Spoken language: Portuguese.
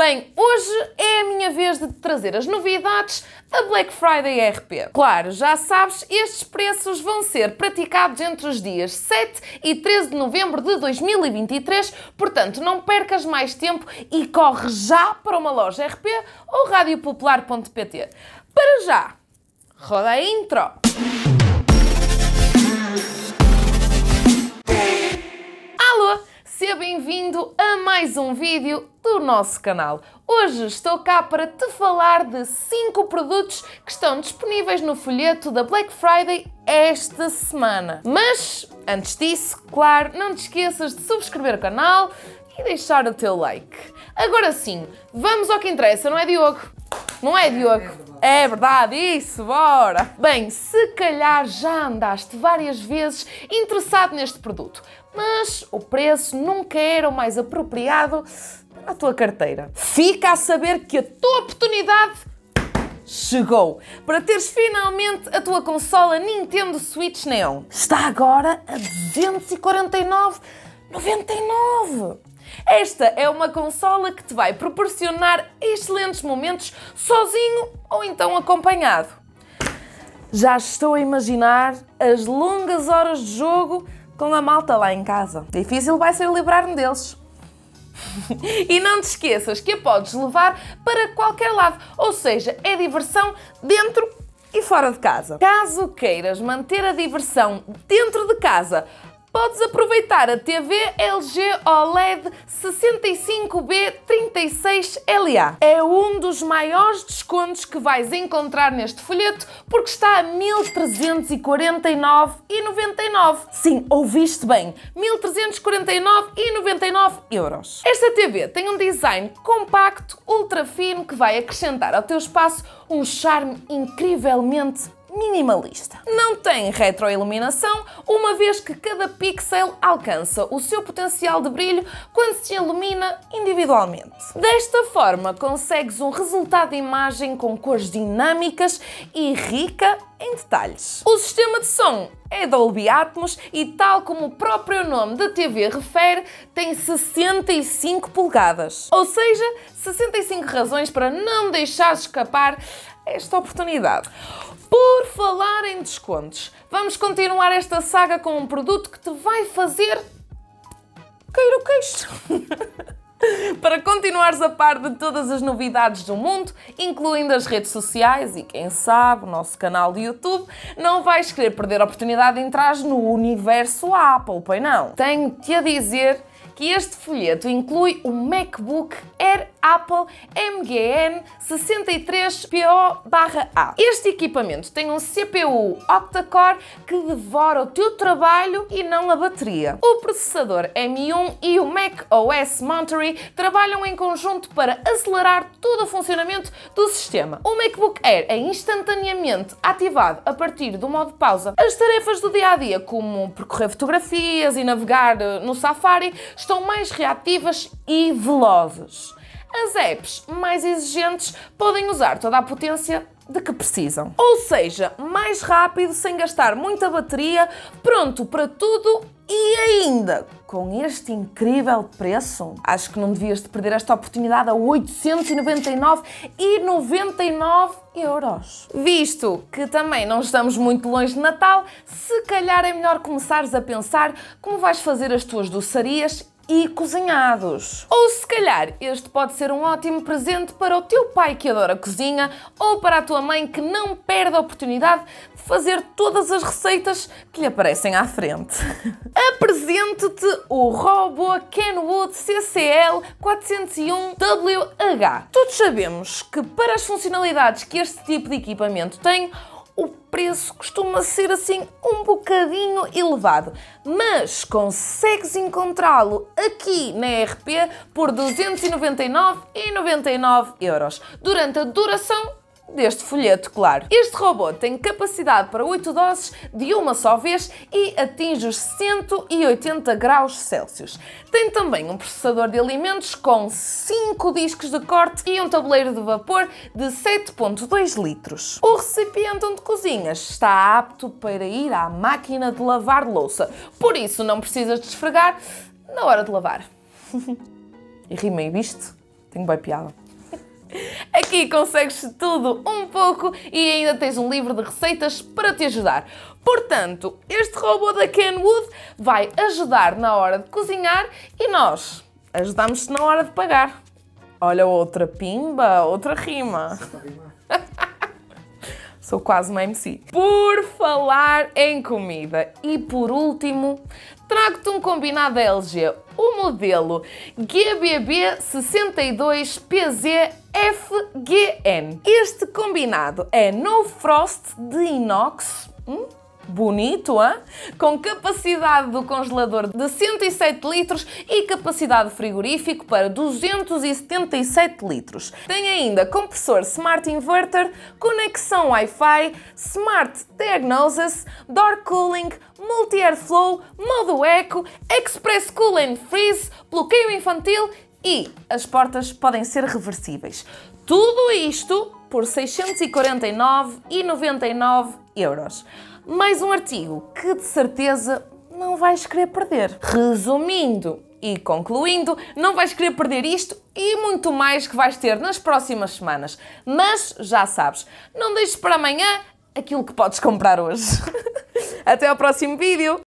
Bem, hoje é a minha vez de trazer as novidades da Black Friday RP. Claro, já sabes, estes preços vão ser praticados entre os dias 7 e 13 de novembro de 2023, portanto não percas mais tempo e corre já para uma loja RP ou radiopopular.pt. Para já, roda a intro! mais um vídeo do nosso canal. Hoje estou cá para te falar de 5 produtos que estão disponíveis no folheto da Black Friday esta semana. Mas, antes disso, claro, não te esqueças de subscrever o canal e deixar o teu like. Agora sim, vamos ao que interessa, não é Diogo? Não é, Diogo? É verdade, é isso, bora! Bem, se calhar já andaste várias vezes interessado neste produto, mas o preço nunca era o mais apropriado para a tua carteira. Fica a saber que a tua oportunidade chegou para teres finalmente a tua consola Nintendo Switch Neon. Está agora a 249,99. Esta é uma consola que te vai proporcionar excelentes momentos sozinho ou então acompanhado. Já estou a imaginar as longas horas de jogo com a malta lá em casa. Difícil vai ser livrar-me deles. e não te esqueças que a podes levar para qualquer lado, ou seja, é diversão dentro e fora de casa. Caso queiras manter a diversão dentro de casa, podes aproveitar a TV LG OLED 65B36LA. É um dos maiores descontos que vais encontrar neste folheto porque está a 1349,99. Sim, ouviste bem, 1349,99 euros. Esta TV tem um design compacto, ultra fino que vai acrescentar ao teu espaço um charme incrivelmente minimalista. Não tem retroiluminação, uma vez que cada pixel alcança o seu potencial de brilho quando se ilumina individualmente. Desta forma, consegues um resultado de imagem com cores dinâmicas e rica em detalhes. O sistema de som é Dolby Atmos e, tal como o próprio nome da TV refere, tem 65 polegadas. Ou seja, 65 razões para não deixar escapar esta oportunidade. Por falar em descontos, vamos continuar esta saga com um produto que te vai fazer cair o queixo. Para continuares a par de todas as novidades do mundo, incluindo as redes sociais e, quem sabe, o nosso canal de YouTube, não vais querer perder a oportunidade de entrar no universo Apple, pois não? Tenho-te a dizer que este folheto inclui o MacBook Air Apple MGN 63PO-A. Este equipamento tem um CPU octa-core que devora o teu trabalho e não a bateria. O processador M1 e o Mac OS Monterey trabalham em conjunto para acelerar todo o funcionamento do sistema. O MacBook Air é instantaneamente ativado a partir do modo pausa. As tarefas do dia a dia, como percorrer fotografias e navegar eh, no Safari, estão mais reativas e velozes. As apps mais exigentes podem usar toda a potência de que precisam. Ou seja, mais rápido, sem gastar muita bateria, pronto para tudo e ainda com este incrível preço. Acho que não devias de perder esta oportunidade a 899,99 euros. Visto que também não estamos muito longe de Natal, se calhar é melhor começares a pensar como vais fazer as tuas doçarias e cozinhados. Ou se calhar este pode ser um ótimo presente para o teu pai que adora cozinha ou para a tua mãe que não perde a oportunidade de fazer todas as receitas que lhe aparecem à frente. Apresento-te o robô Kenwood CCL 401WH. Todos sabemos que para as funcionalidades que este tipo de equipamento tem, preço costuma ser assim um bocadinho elevado, mas consegues encontrá-lo aqui na RP por 299,99 euros durante a duração deste folheto, claro. Este robô tem capacidade para 8 doses de uma só vez e atinge os 180 graus Celsius. Tem também um processador de alimentos com 5 discos de corte e um tabuleiro de vapor de 7.2 litros. O recipiente onde cozinhas está apto para ir à máquina de lavar louça, por isso não precisas de esfregar na hora de lavar. e rimei, viste? Tenho bem piada. Aqui consegues tudo um pouco e ainda tens um livro de receitas para te ajudar. Portanto, este robô da Kenwood vai ajudar na hora de cozinhar e nós ajudamos-te na hora de pagar. Olha outra pimba, outra rima sou quase uma MC. Por falar em comida e por último, trago-te um combinado LG, o modelo GBB62PZFGN. Este combinado é no frost de inox, hum? bonito, hein? com capacidade do congelador de 107 litros e capacidade frigorífico para 277 litros. Tem ainda compressor Smart Inverter, conexão Wi-Fi, Smart Diagnosis, Door Cooling, Multi-Airflow, modo Eco, Express Cool and Freeze, bloqueio infantil e as portas podem ser reversíveis. Tudo isto por 649,99 euros mais um artigo que de certeza não vais querer perder. Resumindo, e concluindo, não vais querer perder isto e muito mais que vais ter nas próximas semanas. Mas já sabes, não deixes para amanhã aquilo que podes comprar hoje. Até ao próximo vídeo!